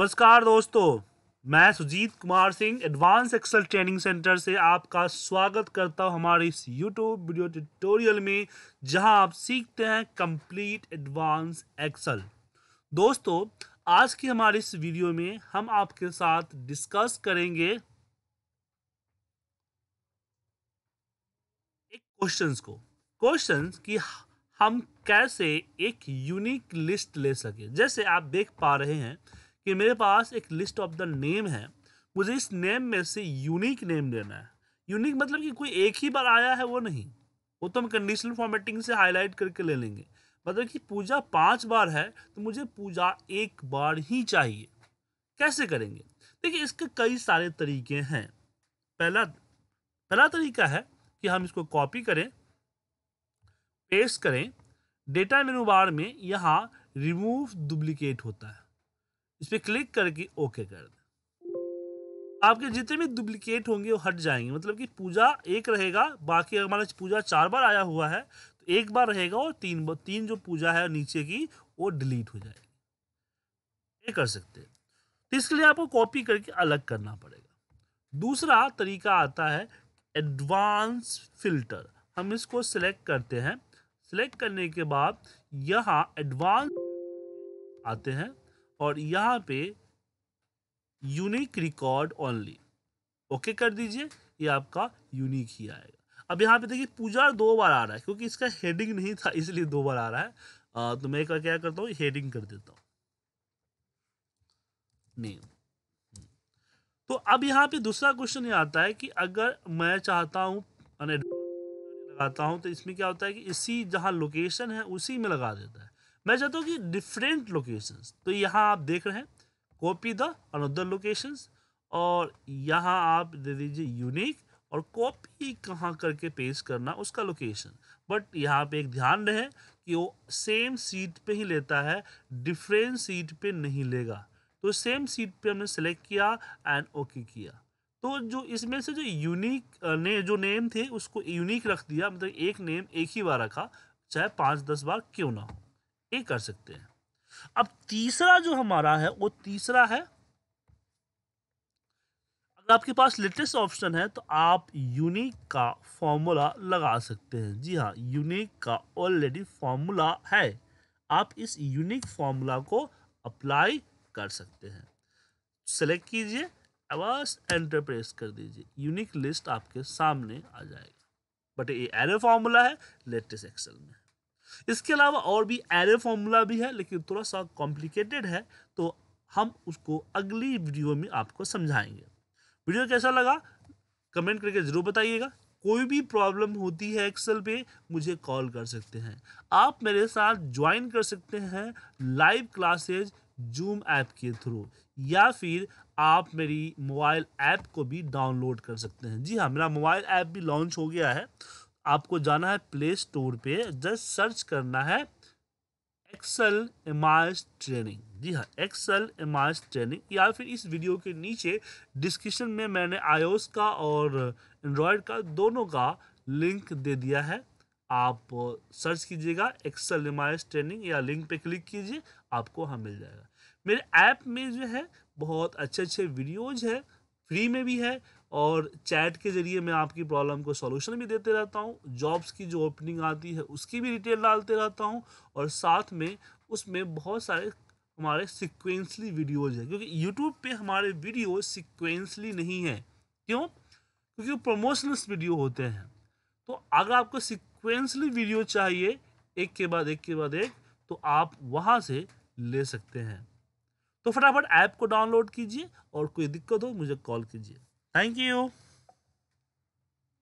नमस्कार दोस्तों मैं Sujit Kumar Singh advance Excel training centre से आपका स्वागत करता हूं हमारे इस यूट्यूब वीडियो ट्यूटोरियल में जहां आप सीखते हैं कंप्लीट एडवांस एक्सेल दोस्तों आज की हमारे इस वीडियो में हम आपके साथ डिस्कस करेंगे एक क्वेश्चंस को क्वेश्चंस की हम कैसे एक यूनिक लिस्ट ले सके जैसे आप देख पा रहे हैं कि मेरे पास एक लिस्ट ऑफ द नेम है मुझे इस नेम में से यूनिक नेम देना है यूनिक मतलब कि कोई एक ही बार आया है वो नहीं वो तो हम कंडीशनल फॉर्मेटिंग से हाईलाइट करके ले लेंगे मतलब कि पूजा पांच बार है तो मुझे पूजा एक बार ही चाहिए कैसे करेंगे देखिए इसके कई सारे तरीके हैं पहला पहला तरीका है कि हम इसको कॉपी करें पेस्ट करें डेटा मेनू बार में यहाँ रिमूव डुप्लीकेट होता है इस पर क्लिक करके ओके कर दें आपके जितने भी डुप्लीकेट होंगे वो हट जाएंगे मतलब कि पूजा एक रहेगा बाकी अगर हमारा पूजा चार बार आया हुआ है तो एक बार रहेगा और तीन बार तीन जो पूजा है नीचे की वो डिलीट हो जाएगी ये कर सकते हैं तो इसके लिए आपको कॉपी करके अलग करना पड़ेगा दूसरा तरीका आता है एडवांस फिल्टर हम इसको सिलेक्ट करते हैं सिलेक्ट करने के बाद यहाँ एडवांस आते हैं और यहाँ पे यूनिक रिकॉर्ड ओनली ओके कर दीजिए ये आपका यूनिक ही आएगा अब यहाँ पे देखिए पूजा दो बार आ रहा है क्योंकि इसका हेडिंग नहीं था इसलिए दो बार आ रहा है आ, तो मैं क्या करता हूँ हेडिंग कर देता हूँ नेम तो अब यहाँ पे दूसरा क्वेश्चन ये आता है कि अगर मैं चाहता हूँ लगाता हूँ तो इसमें क्या होता है कि इसी जहाँ लोकेशन है उसी में लगा देता है मैं चाहता हूँ कि डिफरेंट लोकेशंस तो यहाँ आप देख रहे हैं कॉपी द अनदर लोकेशंस और यहाँ आप दे दीजिए यूनिक और कॉपी कहाँ करके पेश करना उसका लोकेशन बट यहाँ पे एक ध्यान रहे कि वो सेम सीट पे ही लेता है डिफरेंट सीट पे नहीं लेगा तो सेम सीट पे हमने सेलेक्ट किया एंड ओके किया तो जो इसमें से जो यूनिक ने जो नेम थे उसको यूनिक रख दिया मतलब एक नेम एक ही बार रखा चाहे पाँच दस बार क्यों ना हो ये कर सकते हैं अब तीसरा जो हमारा है वो तीसरा है अगर आपके पास लेटेस्ट ऑप्शन है तो आप यूनिक का फॉर्मूला लगा सकते हैं जी हाँ यूनिक का ऑलरेडी फॉर्मूला है आप इस यूनिक फॉर्मूला को अप्लाई कर सकते हैं सेलेक्ट कीजिए बस एंटरप्रेस कर दीजिए यूनिक लिस्ट आपके सामने आ जाएगी बट ये एरे फॉर्मूला है लेटेस्ट एक्सेल में इसके अलावा और भी एरे फॉर्मूला भी है लेकिन थोड़ा सा कॉम्प्लिकेटेड है तो हम उसको अगली वीडियो में आपको समझाएंगे वीडियो कैसा लगा कमेंट करके ज़रूर बताइएगा कोई भी प्रॉब्लम होती है एक्सेल पे मुझे कॉल कर सकते हैं आप मेरे साथ ज्वाइन कर सकते हैं लाइव क्लासेज जूम ऐप के थ्रू या फिर आप मेरी मोबाइल ऐप को भी डाउनलोड कर सकते हैं जी हाँ मेरा मोबाइल ऐप भी लॉन्च हो गया है आपको जाना है प्ले स्टोर पे जस्ट सर्च करना है एक्सल एमार्स ट्रेनिंग जी हाँ एक्सल एमार्स ट्रेनिंग या फिर इस वीडियो के नीचे डिस्क्रिप्शन में मैंने आयोस का और एंड्रॉयड का दोनों का लिंक दे दिया है आप सर्च कीजिएगा एक्सल एमार्स ट्रेनिंग या लिंक पे क्लिक कीजिए आपको वहाँ मिल जाएगा मेरे ऐप में जो है बहुत अच्छे अच्छे वीडियोज है फ्री में भी है और चैट के ज़रिए मैं आपकी प्रॉब्लम को सॉल्यूशन भी देते रहता हूँ जॉब्स की जो ओपनिंग आती है उसकी भी डिटेल डालते रहता हूँ और साथ में उसमें बहुत सारे हमारे सिक्वेंसली वीडियोज़ हैं क्योंकि यूट्यूब पे हमारे वीडियो सिक्वेंसली नहीं है क्यों क्योंकि प्रमोशनल्स वीडियो होते हैं तो अगर आपको सिक्वेंसली वीडियो चाहिए एक के बाद एक के बाद एक तो आप वहाँ से ले सकते हैं तो फटाफट ऐप को डाउनलोड कीजिए और कोई दिक्कत हो मुझे कॉल कीजिए Thank you.